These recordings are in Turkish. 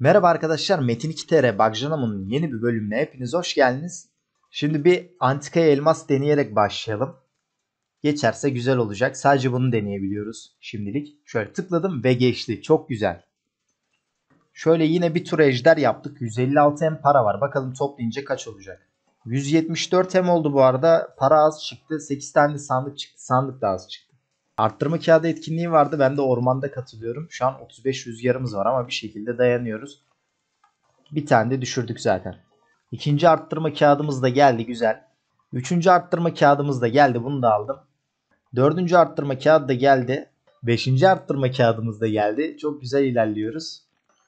Merhaba arkadaşlar Metin 2TR Bagjanam'ın yeni bir bölümüne hepiniz hoş geldiniz. Şimdi bir antika elmas deneyerek başlayalım. Geçerse güzel olacak. Sadece bunu deneyebiliyoruz şimdilik. Şöyle tıkladım ve geçti. Çok güzel. Şöyle yine bir tur ejder yaptık. 156 hem para var. Bakalım toplayınca kaç olacak. 174 hem oldu bu arada. Para az çıktı. 8 tane sandık çıktı. Sandık da az çıktı. Arttırma kağıdı etkinliği vardı. Ben de ormanda katılıyorum. Şu an 35 rüzgarımız var ama bir şekilde dayanıyoruz. Bir tane de düşürdük zaten. İkinci arttırma kağıdımız da geldi güzel. Üçüncü arttırma kağıdımız da geldi. Bunu da aldım. Dördüncü arttırma kağıdı da geldi. Beşinci arttırma kağıdımız da geldi. Çok güzel ilerliyoruz.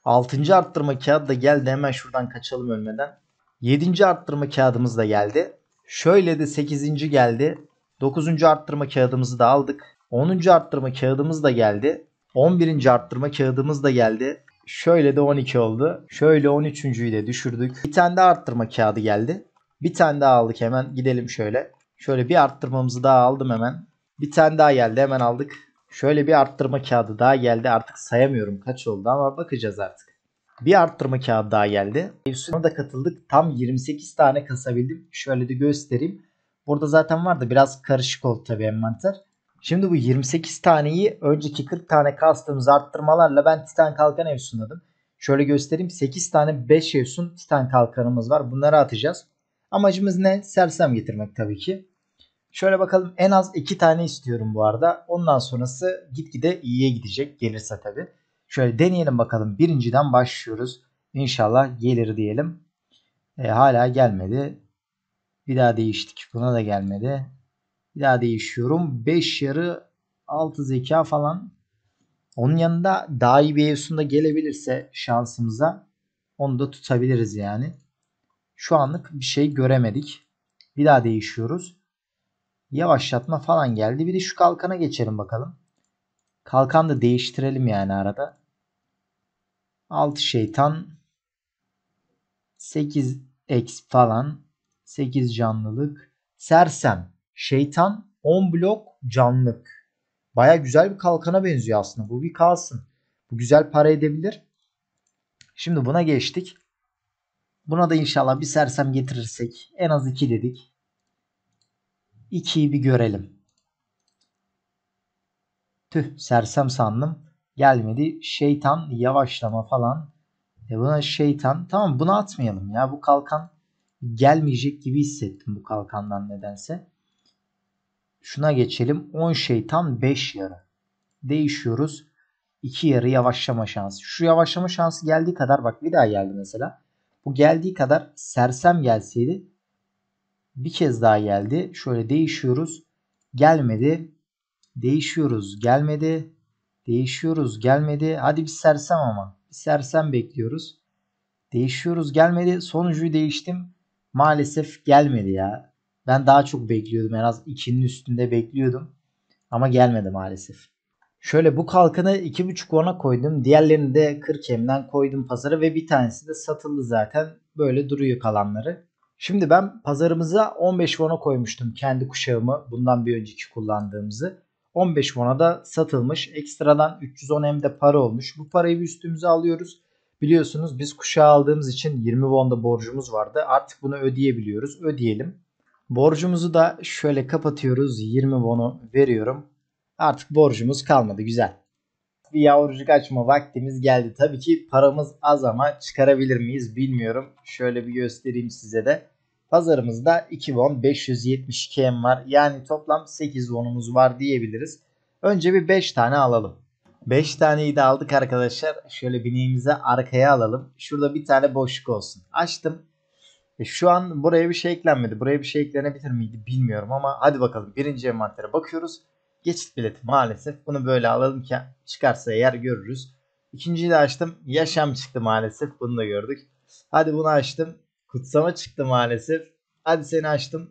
Altıncı arttırma kağıdı da geldi. Hemen şuradan kaçalım ölmeden. Yedinci arttırma kağıdımız da geldi. Şöyle de sekizinci geldi. Dokuzuncu arttırma kağıdımızı da aldık. 10. arttırma kağıdımız da geldi. 11. arttırma kağıdımız da geldi. Şöyle de 12 oldu. Şöyle 13.yi de düşürdük. Bir tane daha arttırma kağıdı geldi. Bir tane daha aldık hemen. Gidelim şöyle. Şöyle bir arttırmamızı daha aldım hemen. Bir tane daha geldi hemen aldık. Şöyle bir arttırma kağıdı daha geldi. Artık sayamıyorum kaç oldu ama bakacağız artık. Bir arttırma kağıdı daha geldi. Mevzusuna da katıldık. Tam 28 tane kasabildim. Şöyle de göstereyim. Burada zaten vardı biraz karışık oldu tabii envanter. Şimdi bu 28 taneyi önceki 40 tane kastığımız arttırmalarla ben Titan Kalkan Evsun'ladım. Şöyle göstereyim 8 tane 5 Evsun Titan Kalkanımız var. Bunları atacağız. Amacımız ne? Sersem getirmek tabii ki. Şöyle bakalım en az 2 tane istiyorum bu arada. Ondan sonrası gitgide iyiye gidecek gelirse tabii. Şöyle deneyelim bakalım. Birinciden başlıyoruz. İnşallah gelir diyelim. E, hala gelmedi. Bir daha değiştik. Buna da gelmedi. Bir daha değişiyorum. 5 yarı 6 zeka falan. Onun yanında daha iyi bir Evsun gelebilirse şansımıza onu da tutabiliriz yani. Şu anlık bir şey göremedik. Bir daha değişiyoruz. Yavaşlatma falan geldi. Bir de şu kalkana geçelim bakalım. Kalkan da değiştirelim yani arada. 6 şeytan 8 x falan 8 canlılık sersem Şeytan 10 blok canlık. Baya güzel bir kalkana benziyor aslında. Bu bir kalsın. Bu güzel para edebilir. Şimdi buna geçtik. Buna da inşallah bir sersem getirirsek en az 2 dedik. 2'yi bir görelim. Tüh sersem sandım. Gelmedi. Şeytan yavaşlama falan. E buna şeytan. Tamam bunu atmayalım ya. Bu kalkan gelmeyecek gibi hissettim bu kalkandan nedense. Şuna geçelim. 10 şeytan 5 yarı. Değişiyoruz. 2 yarı yavaşlama şansı. Şu yavaşlama şansı geldiği kadar bak bir daha geldi mesela. Bu geldiği kadar sersem gelseydi bir kez daha geldi. Şöyle değişiyoruz. Gelmedi. Değişiyoruz. Gelmedi. Değişiyoruz. Gelmedi. Hadi bir sersem ama. Bir sersem bekliyoruz. Değişiyoruz. Gelmedi. Sonucu değiştim. Maalesef gelmedi ya. Ben daha çok bekliyordum. En az 2'nin üstünde bekliyordum. Ama gelmedi maalesef. Şöyle bu kalkanı 2.5 ona koydum. Diğerlerini de 40 emden koydum pazara ve bir tanesi de satıldı zaten. Böyle duruyor kalanları. Şimdi ben pazarımıza 15 vona koymuştum kendi kuşağımı bundan bir önceki kullandığımızı. 15 vona da satılmış. Ekstradan 310 hem para olmuş. Bu parayı bir üstümüze alıyoruz. Biliyorsunuz biz kuşağı aldığımız için 20 vonda borcumuz vardı. Artık bunu ödeyebiliyoruz. Ödeyelim. Borcumuzu da şöyle kapatıyoruz. 20 bonu veriyorum. Artık borcumuz kalmadı. Güzel. Bir yavrucuk açma vaktimiz geldi. Tabii ki paramız az ama çıkarabilir miyiz bilmiyorum. Şöyle bir göstereyim size de. Pazarımızda 2 won 572 em var. Yani toplam 8 wonumuz var diyebiliriz. Önce bir 5 tane alalım. 5 taneyi de aldık arkadaşlar. Şöyle bineğimize arkaya alalım. Şurada bir tane boşluk olsun. Açtım. E, şu an buraya bir şey eklenmedi. Buraya bir şey eklenebilir miydi bilmiyorum ama hadi bakalım birinci envantere bakıyoruz. Geçit bileti maalesef. Bunu böyle alalım ki çıkarsa eğer görürüz. İkinciyi de açtım. Yaşam çıktı maalesef. Bunu da gördük. Hadi bunu açtım. Kutsama çıktı maalesef. Hadi seni açtım.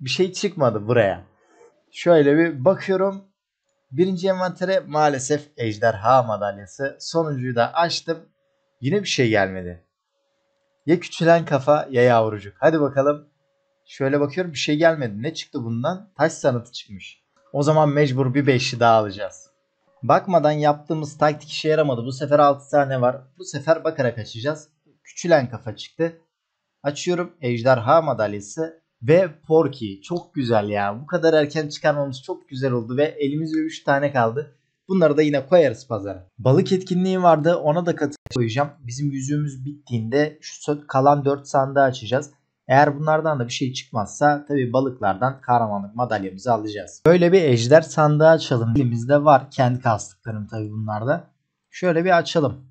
Bir şey çıkmadı buraya. Şöyle bir bakıyorum. Birinci envantere maalesef ejderha madalyası. Sonuncuyu da açtım. Yine bir şey gelmedi. Ya küçülen kafa ya yavrucuk. Hadi bakalım. Şöyle bakıyorum bir şey gelmedi. Ne çıktı bundan? Taş sanatı çıkmış. O zaman mecbur bir beşli daha alacağız. Bakmadan yaptığımız taktik işe yaramadı. Bu sefer 6 tane var. Bu sefer bakarak açacağız. Küçülen kafa çıktı. Açıyorum ejderha madalyası ve Porky. Çok güzel ya. Bu kadar erken çıkarmamız çok güzel oldu ve elimizde 3 tane kaldı. Bunları da yine koyarız pazara. Balık etkinliği vardı ona da katı koyacağım. Bizim yüzüğümüz bittiğinde şu kalan 4 sandığı açacağız. Eğer bunlardan da bir şey çıkmazsa tabii balıklardan kahramanlık madalyamızı alacağız. Böyle bir ejder sandığı açalım. Elimizde var kendi kastıklarım tabi bunlarda. Şöyle bir açalım.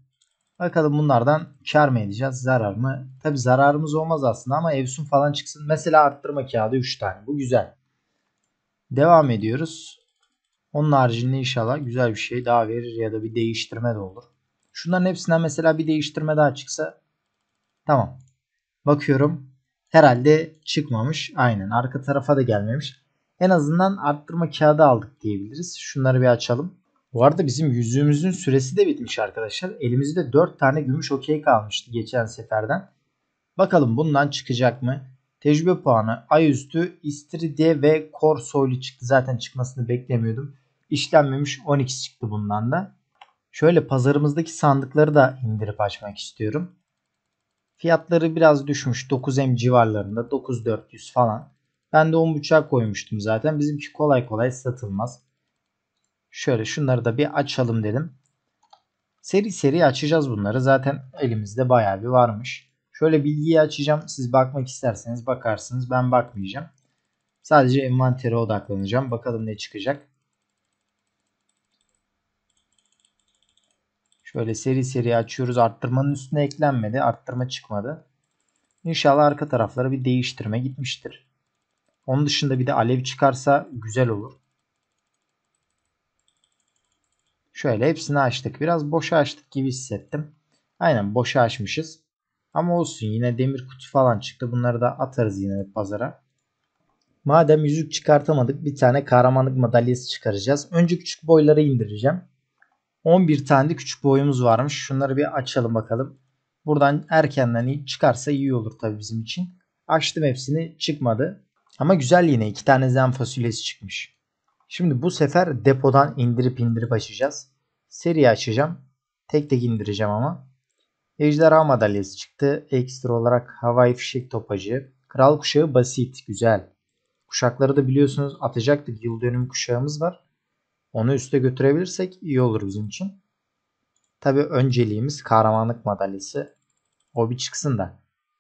Bakalım bunlardan kar mı edeceğiz zarar mı? Tabi zararımız olmaz aslında ama Evsun falan çıksın. Mesela arttırma kağıdı 3 tane bu güzel. Devam ediyoruz. Onun haricinde inşallah güzel bir şey daha verir ya da bir değiştirme de olur. Şunların hepsinden mesela bir değiştirme daha çıksa tamam. Bakıyorum herhalde çıkmamış. Aynen arka tarafa da gelmemiş. En azından arttırma kağıdı aldık diyebiliriz. Şunları bir açalım. Bu arada bizim yüzüğümüzün süresi de bitmiş arkadaşlar. Elimizde 4 tane gümüş okey kalmıştı geçen seferden. Bakalım bundan çıkacak mı? Tecrübe puanı, ayüstü, istiridye ve kor soylu çıktı. Zaten çıkmasını beklemiyordum işlenmemiş 12 x çıktı bundan da. Şöyle pazarımızdaki sandıkları da indirip açmak istiyorum. Fiyatları biraz düşmüş. 9M civarlarında 9400 falan. Ben de 10.5'a koymuştum zaten. Bizimki kolay kolay satılmaz. Şöyle şunları da bir açalım dedim. Seri seri açacağız bunları. Zaten elimizde bayağı bir varmış. Şöyle bilgiyi açacağım. Siz bakmak isterseniz bakarsınız. Ben bakmayacağım. Sadece envantere odaklanacağım. Bakalım ne çıkacak. Şöyle seri seri açıyoruz. Arttırmanın üstüne eklenmedi. Arttırma çıkmadı. İnşallah arka taraflara bir değiştirme gitmiştir. Onun dışında bir de alev çıkarsa güzel olur. Şöyle hepsini açtık. Biraz boşa açtık gibi hissettim. Aynen boşa açmışız. Ama olsun yine demir kutu falan çıktı. Bunları da atarız yine pazara. Madem yüzük çıkartamadık bir tane kahramanlık madalyası çıkaracağız. Önce küçük boyları indireceğim. 11 tane de küçük boyumuz varmış. Şunları bir açalım bakalım. Buradan erkenden çıkarsa iyi olur tabii bizim için. Açtım hepsini çıkmadı. Ama güzel yine iki tane zen fasulyesi çıkmış. Şimdi bu sefer depodan indirip indirip açacağız. Seri açacağım. Tek tek indireceğim ama. Ejderha madalyası çıktı. Ekstra olarak havai fişek topacı. Kral kuşağı basit. Güzel. Kuşakları da biliyorsunuz atacaktık. Yıl dönüm kuşağımız var. Onu üste götürebilirsek iyi olur bizim için. Tabi önceliğimiz kahramanlık madalyası. O bir çıksın da.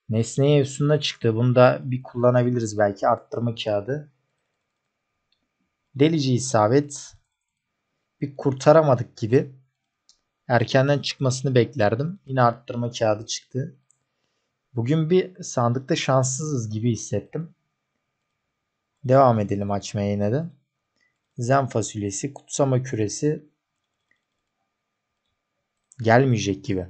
Nesneye üstünde çıktı. Bunu da bir kullanabiliriz belki. Arttırma kağıdı. Delici isabet. Bir kurtaramadık gibi. Erkenden çıkmasını beklerdim. Yine arttırma kağıdı çıktı. Bugün bir sandıkta şanssızız gibi hissettim. Devam edelim açmaya yine de zen fasulyesi, kutsama küresi gelmeyecek gibi.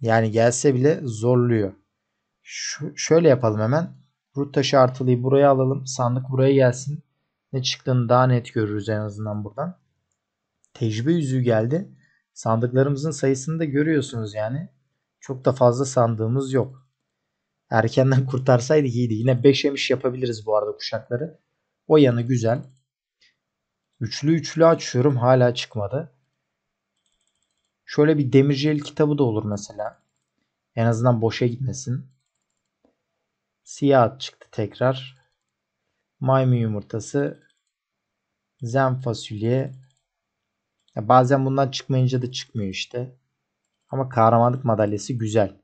Yani gelse bile zorluyor. Şu, şöyle yapalım hemen. Rut taşı artılıyı buraya alalım. Sandık buraya gelsin. Ne çıktığını daha net görürüz en azından buradan. Tecrübe yüzüğü geldi. Sandıklarımızın sayısını da görüyorsunuz yani. Çok da fazla sandığımız yok. Erkenden kurtarsaydı iyiydi. Yine 5 yemiş yapabiliriz bu arada kuşakları. O yanı güzel. Üçlü üçlü açıyorum. Hala çıkmadı. Şöyle bir demirci el kitabı da olur mesela. En azından boşa gitmesin. Siyah at çıktı tekrar. Maymun yumurtası. Zen fasulye. Ya bazen bundan çıkmayınca da çıkmıyor işte. Ama kahramanlık madalyası güzel.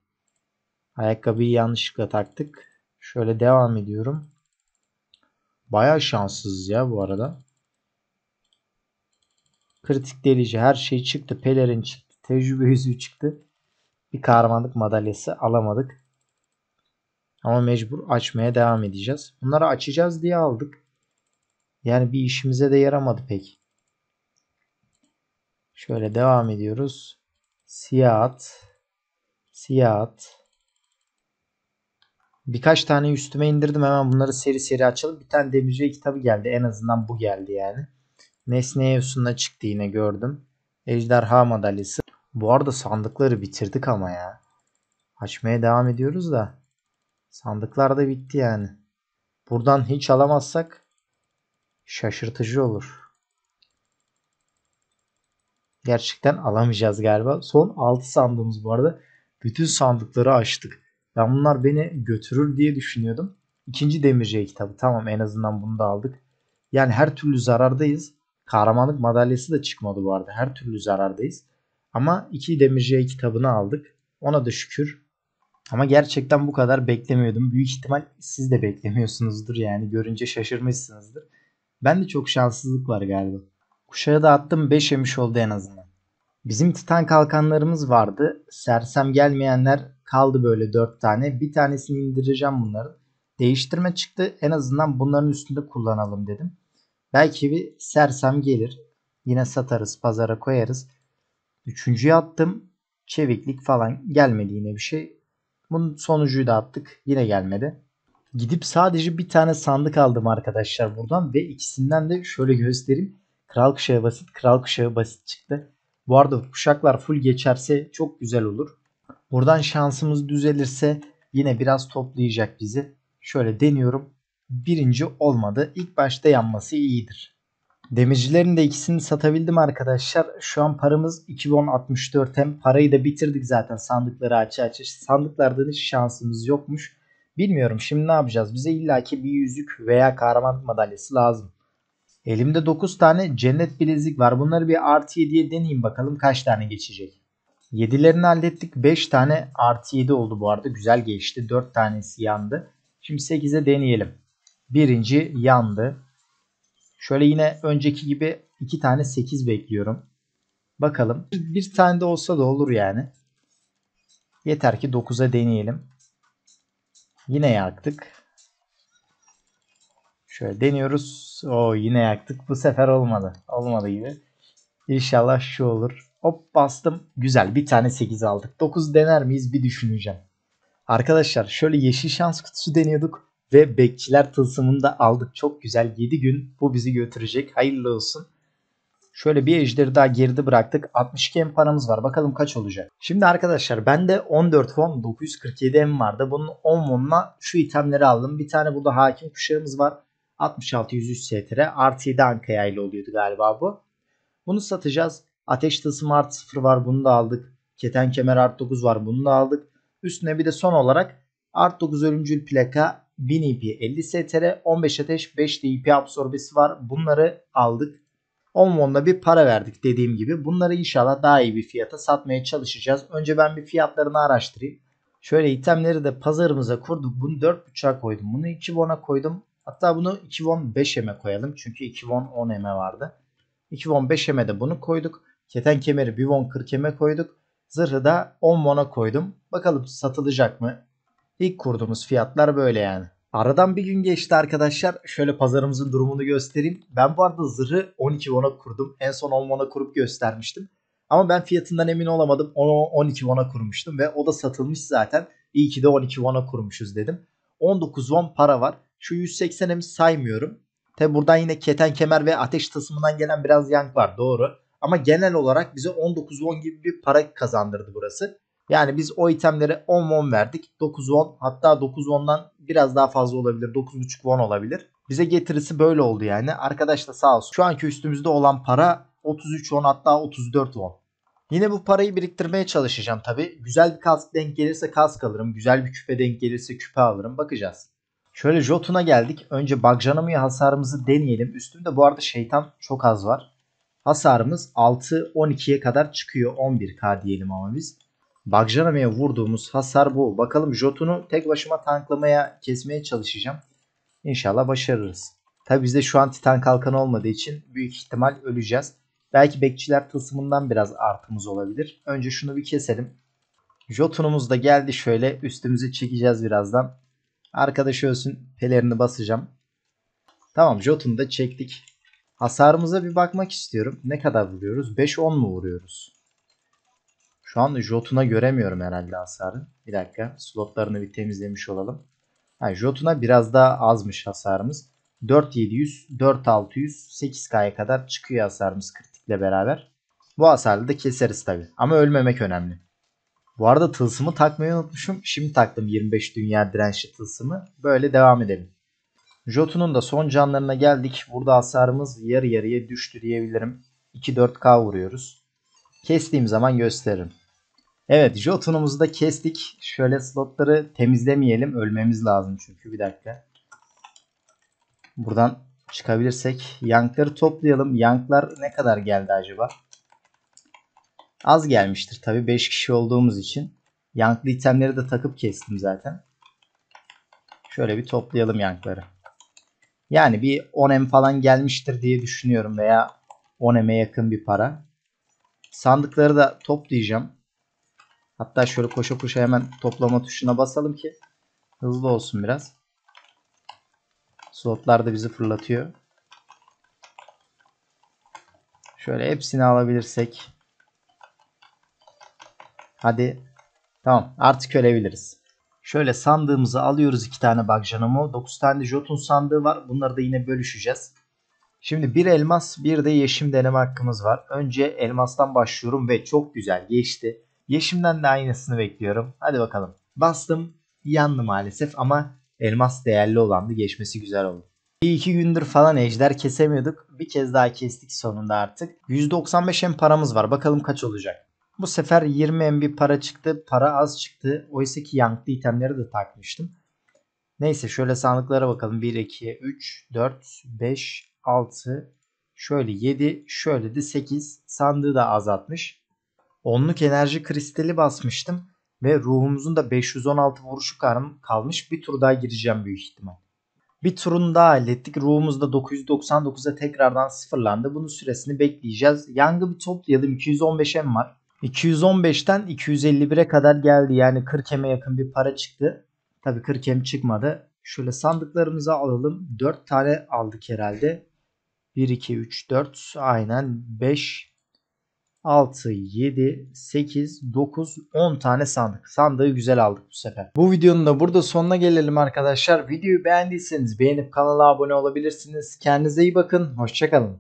Ayakkabıyı yanlışlıkla taktık. Şöyle devam ediyorum. Baya şanssız ya bu arada. Kritik delici her şey çıktı. Pelerin çıktı. Tecrübe yüzüğü çıktı. Bir kahramanlık madalyası alamadık. Ama mecbur açmaya devam edeceğiz. Bunları açacağız diye aldık. Yani bir işimize de yaramadı pek. Şöyle devam ediyoruz. Siyahat. Siyahat. Siyah Birkaç tane üstüme indirdim hemen bunları seri seri açalım. Bir tane demirciye kitabı geldi. En azından bu geldi yani. Nesneye Evsun'la çıktı yine gördüm. Ejderha madalyası. Bu arada sandıkları bitirdik ama ya. Açmaya devam ediyoruz da. Sandıklar da bitti yani. Buradan hiç alamazsak şaşırtıcı olur. Gerçekten alamayacağız galiba. Son 6 sandığımız bu arada. Bütün sandıkları açtık. Ben bunlar beni götürür diye düşünüyordum. İkinci demirciye kitabı tamam en azından bunu da aldık. Yani her türlü zarardayız. Kahramanlık madalyası da çıkmadı bu arada. Her türlü zarardayız. Ama iki demirciye kitabını aldık. Ona da şükür. Ama gerçekten bu kadar beklemiyordum. Büyük ihtimal siz de beklemiyorsunuzdur yani. Görünce şaşırmışsınızdır. Ben de çok şanssızlık var galiba. Kuşağı da attım 5 yemiş oldu en azından. Bizim titan kalkanlarımız vardı. Sersem gelmeyenler Kaldı böyle 4 tane. Bir tanesini indireceğim bunların. Değiştirme çıktı. En azından bunların üstünde kullanalım dedim. Belki bir sersem gelir. Yine satarız. Pazara koyarız. Üçüncüye attım. Çeviklik falan gelmedi yine bir şey. Bunun sonucuyu da attık. Yine gelmedi. Gidip sadece bir tane sandık aldım arkadaşlar buradan. Ve ikisinden de şöyle göstereyim. Kral kuşağı basit, kral kuşağı basit çıktı. Bu arada kuşaklar full geçerse çok güzel olur. Buradan şansımız düzelirse yine biraz toplayacak bizi. Şöyle deniyorum. Birinci olmadı. İlk başta yanması iyidir. Demircilerin de ikisini satabildim arkadaşlar. Şu an paramız 2064 hem parayı da bitirdik zaten sandıkları aç aç. Sandıklardan hiç şansımız yokmuş. Bilmiyorum şimdi ne yapacağız? Bize illaki bir yüzük veya kahraman madalyası lazım. Elimde 9 tane cennet bilezik var. Bunları bir artı 7'ye deneyeyim bakalım kaç tane geçecek. 7'lerini hallettik. 5 tane artı 7 oldu bu arada. Güzel geçti. 4 tanesi yandı. Şimdi 8'e deneyelim. Birinci yandı. Şöyle yine önceki gibi 2 tane 8 bekliyorum. Bakalım. Bir tane de olsa da olur yani. Yeter ki 9'a deneyelim. Yine yaktık. Şöyle deniyoruz. O yine yaktık. Bu sefer olmadı. Olmadı gibi. İnşallah şu olur. Hop bastım. Güzel bir tane 8 aldık. 9 dener miyiz bir düşüneceğim. Arkadaşlar şöyle yeşil şans kutusu deniyorduk ve bekçiler tılsımını da aldık. Çok güzel 7 gün bu bizi götürecek. Hayırlı olsun. Şöyle bir ejderi daha geride bıraktık. 62 M paramız var. Bakalım kaç olacak. Şimdi arkadaşlar bende 14 won 947 M vardı. Bunun 10 won'la şu itemleri aldım. Bir tane burada hakim kuşağımız var. 66 103 STR artı 7 Anka yaylı oluyordu galiba bu. Bunu satacağız. Ateş tılsımı artı 0 var bunu da aldık. Keten kemer Art 9 var bunu da aldık. Üstüne bir de son olarak Art 9 ölümcül plaka 1000 IP 50 STR 15 ateş 5 de absorbesi var. Bunları aldık. 10 wonla bir para verdik dediğim gibi. Bunları inşallah daha iyi bir fiyata satmaya çalışacağız. Önce ben bir fiyatlarını araştırayım. Şöyle itemleri de pazarımıza kurduk. Bunu 4.5'a koydum. Bunu 2 won'a koydum. Hatta bunu 2 won 5 eme koyalım. Çünkü 2 won 10 eme vardı. 2 won 5 eme de bunu koyduk. Keten kemeri bir won 40 keme koyduk. Zırhı da 10 mona koydum. Bakalım satılacak mı? İlk kurduğumuz fiyatlar böyle yani. Aradan bir gün geçti arkadaşlar. Şöyle pazarımızın durumunu göstereyim. Ben bu arada zırhı 12 mona kurdum. En son 10 mona kurup göstermiştim. Ama ben fiyatından emin olamadım. Onu 12 mona kurmuştum ve o da satılmış zaten. İyi ki de 12 mona kurmuşuz dedim. 19 won para var. Şu 180'imi saymıyorum. Tabi buradan yine keten kemer ve ateş tasımından gelen biraz yank var doğru. Ama genel olarak bize 19-10 gibi bir para kazandırdı burası. Yani biz o itemlere 10 won verdik. 9 10 hatta 9 10dan biraz daha fazla olabilir. 9.5 won olabilir. Bize getirisi böyle oldu yani. Arkadaş da sağ olsun. Şu anki üstümüzde olan para 33 won hatta 34 won. Yine bu parayı biriktirmeye çalışacağım tabi. Güzel bir kask denk gelirse kask alırım. Güzel bir küpe denk gelirse küpe alırım. Bakacağız. Şöyle Jotun'a geldik. Önce Bagjanamı'ya hasarımızı deneyelim. Üstümde bu arada şeytan çok az var. Hasarımız 6-12'ye kadar çıkıyor. 11k diyelim ama biz. Bagjarama'ya vurduğumuz hasar bu. Bakalım Jotun'u tek başıma tanklamaya, kesmeye çalışacağım. İnşallah başarırız. Tabi bizde şu an Titan Kalkanı olmadığı için büyük ihtimal öleceğiz. Belki bekçiler tılsımından biraz artımız olabilir. Önce şunu bir keselim. Jotunumuz da geldi şöyle. Üstümüzü çekeceğiz birazdan. Arkadaş ölsün pelerini basacağım. Tamam Jotun'u da çektik. Hasarımıza bir bakmak istiyorum. Ne kadar vuruyoruz? 5-10 mu vuruyoruz? Şu an Jotun'a göremiyorum herhalde hasarı. Bir dakika. Slotlarını bir temizlemiş olalım. Yani Jotun'a biraz daha azmış hasarımız. 4700, 4600, 8K'ya kadar çıkıyor hasarımız kritikle beraber. Bu hasarı da keseriz tabi. Ama ölmemek önemli. Bu arada tılsımı takmayı unutmuşum. Şimdi taktım 25 dünya dirençli tılsımı. Böyle devam edelim. Jotun'un da son canlarına geldik. Burada hasarımız yarı yarıya düştü diyebilirim. 2-4K vuruyoruz. Kestiğim zaman gösteririm. Evet Jotun'umuzu da kestik. Şöyle slotları temizlemeyelim. Ölmemiz lazım çünkü bir dakika. Buradan çıkabilirsek. Yankları toplayalım. Yanklar ne kadar geldi acaba? Az gelmiştir tabi 5 kişi olduğumuz için. Yanklı itemleri de takıp kestim zaten. Şöyle bir toplayalım yankları. Yani bir 10M falan gelmiştir diye düşünüyorum veya 10M'e yakın bir para. Sandıkları da toplayacağım. Hatta şöyle koşa koşa hemen toplama tuşuna basalım ki hızlı olsun biraz. Slotlar da bizi fırlatıyor. Şöyle hepsini alabilirsek. Hadi. Tamam artık ölebiliriz. Şöyle sandığımızı alıyoruz iki tane bagjanumu. 9 tane jotun sandığı var. Bunları da yine bölüşeceğiz. Şimdi bir elmas bir de yeşim deneme hakkımız var. Önce elmastan başlıyorum ve çok güzel geçti. Yeşimden de aynısını bekliyorum. Hadi bakalım. Bastım yandı maalesef ama elmas değerli olandı geçmesi güzel oldu. Bir iki gündür falan ejder kesemiyorduk. Bir kez daha kestik sonunda artık. 195 hem paramız var. Bakalım kaç olacak. Bu sefer 20 MB para çıktı. Para az çıktı. Oysa ki yanklı itemleri de takmıştım. Neyse şöyle sandıklara bakalım. 1, 2, 3, 4, 5, 6, şöyle 7, şöyle de 8. Sandığı da azaltmış. Onluk enerji kristali basmıştım. Ve ruhumuzun da 516 vuruşu kalmış. Bir tur daha gireceğim büyük ihtimal. Bir turun daha hallettik. Ruhumuz da 999'a tekrardan sıfırlandı. Bunun süresini bekleyeceğiz. Yangı bir toplayalım. 215M var. 215'ten 251'e kadar geldi. Yani 40 eme yakın bir para çıktı. Tabi 40 em çıkmadı. Şöyle sandıklarımızı alalım. 4 tane aldık herhalde. 1, 2, 3, 4. Aynen 5, 6, 7, 8, 9, 10 tane sandık. Sandığı güzel aldık bu sefer. Bu videonun da burada sonuna gelelim arkadaşlar. Videoyu beğendiyseniz beğenip kanala abone olabilirsiniz. Kendinize iyi bakın. Hoşçakalın.